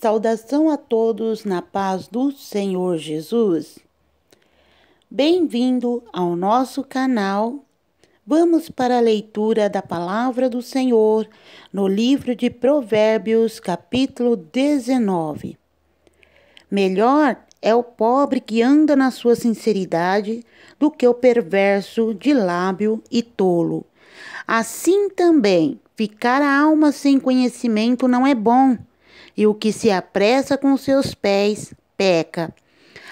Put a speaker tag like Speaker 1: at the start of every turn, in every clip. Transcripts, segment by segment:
Speaker 1: Saudação a todos na paz do Senhor Jesus. Bem-vindo ao nosso canal. Vamos para a leitura da palavra do Senhor no livro de Provérbios, capítulo 19. Melhor é o pobre que anda na sua sinceridade do que o perverso de lábio e tolo. Assim também, ficar a alma sem conhecimento não é bom e o que se apressa com seus pés peca.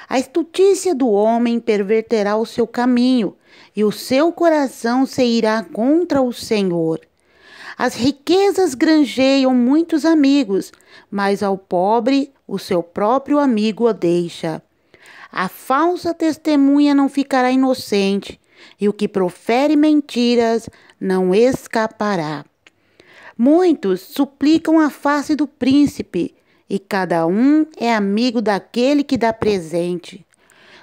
Speaker 1: A estutícia do homem perverterá o seu caminho, e o seu coração se irá contra o Senhor. As riquezas granjeiam muitos amigos, mas ao pobre o seu próprio amigo o deixa. A falsa testemunha não ficará inocente, e o que profere mentiras não escapará. Muitos suplicam a face do príncipe, e cada um é amigo daquele que dá presente.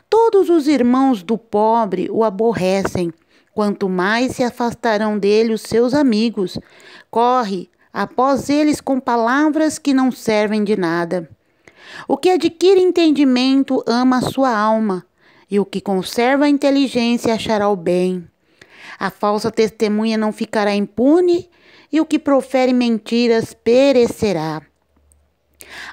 Speaker 1: Todos os irmãos do pobre o aborrecem, quanto mais se afastarão dele os seus amigos. Corre após eles com palavras que não servem de nada. O que adquire entendimento ama a sua alma, e o que conserva a inteligência achará o bem. A falsa testemunha não ficará impune e o que profere mentiras perecerá.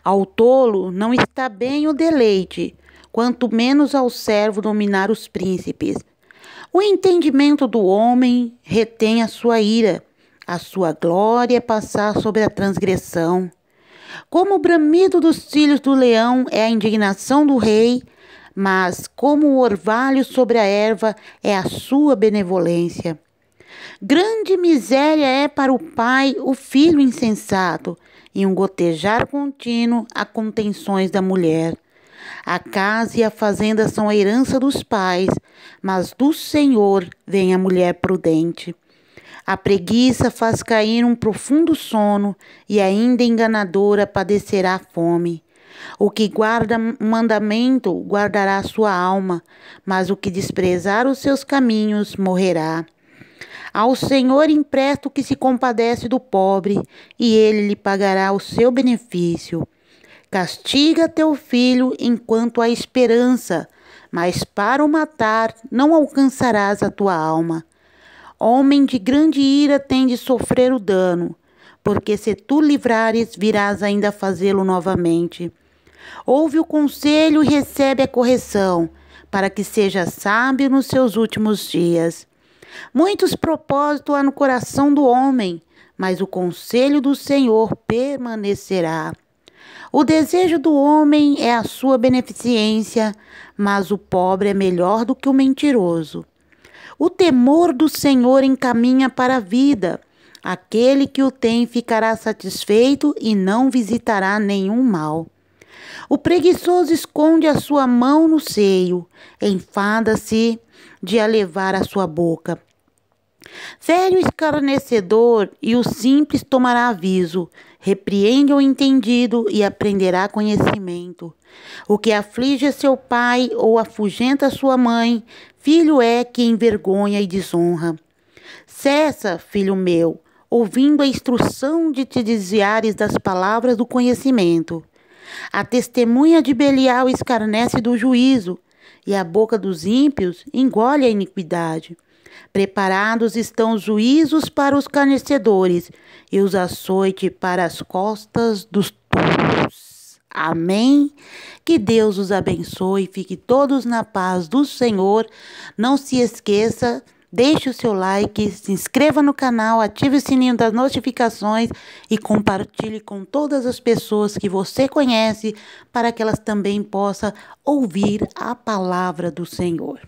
Speaker 1: Ao tolo não está bem o deleite, quanto menos ao servo dominar os príncipes. O entendimento do homem retém a sua ira, a sua glória é passar sobre a transgressão. Como o bramido dos filhos do leão é a indignação do rei, mas como o orvalho sobre a erva é a sua benevolência. Grande miséria é para o pai o filho insensato, e um gotejar contínuo a contenções da mulher. A casa e a fazenda são a herança dos pais, mas do Senhor vem a mulher prudente. A preguiça faz cair um profundo sono, e ainda enganadora padecerá fome. O que guarda mandamento guardará sua alma, mas o que desprezar os seus caminhos morrerá. Ao Senhor empresta o que se compadece do pobre, e ele lhe pagará o seu benefício. Castiga teu filho enquanto há esperança, mas para o matar não alcançarás a tua alma. Homem de grande ira tem de sofrer o dano, porque se tu livrares, virás ainda fazê-lo novamente. Ouve o conselho e recebe a correção, para que seja sábio nos seus últimos dias. Muitos propósitos há no coração do homem, mas o conselho do Senhor permanecerá. O desejo do homem é a sua beneficência, mas o pobre é melhor do que o mentiroso. O temor do Senhor encaminha para a vida. Aquele que o tem ficará satisfeito e não visitará nenhum mal. O preguiçoso esconde a sua mão no seio, enfada-se de a levar à sua boca. Velho escarnecedor, e o simples tomará aviso, repreende o entendido e aprenderá conhecimento. O que aflige seu pai ou afugenta sua mãe, filho é que envergonha e desonra. Cessa, filho meu, ouvindo a instrução de te desviares das palavras do conhecimento. A testemunha de Belial escarnece do juízo, e a boca dos ímpios engole a iniquidade. Preparados estão os juízos para os carnecedores e os açoites para as costas dos tolos. Amém? Que Deus os abençoe, fique todos na paz do Senhor. Não se esqueça Deixe o seu like, se inscreva no canal, ative o sininho das notificações e compartilhe com todas as pessoas que você conhece para que elas também possam ouvir a palavra do Senhor.